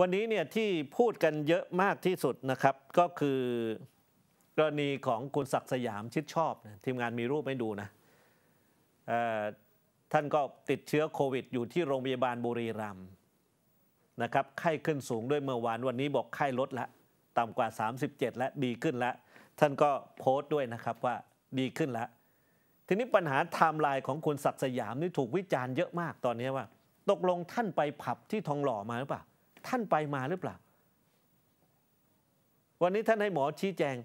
วันนี้เนี่ยที่พูดกันเยอะมากที่สุดนะครับก็คือ กรณีของคุณศักดิ์สยามชิดชอบทีมงานมีรูปให้ดูนะท่านก็ติดเชื้อโควิด อยู่ที่โรงพยาบาลบุรีรัมย์นะครับไข้ขึ้นสูงด้วยเมื่อวานวันนี้บอกไข้ลดละต่ำกว่า 37และดีขึ้นแล้วท่านก็โพสต์ด้วยนะครับว่าดีขึ้นแล้วทีนี้ปัญหาไทม์ไลน์ของคุณศักดิ์สยามนี่ถูกวิจารณ์เยอะมากตอนนี้ว่า ตกลงท่านไปผับที่ทองหล่อมาหรือเปล่าท่านไปมาหรือเปล่า วันนี้ท่านให้หมอชี้แจง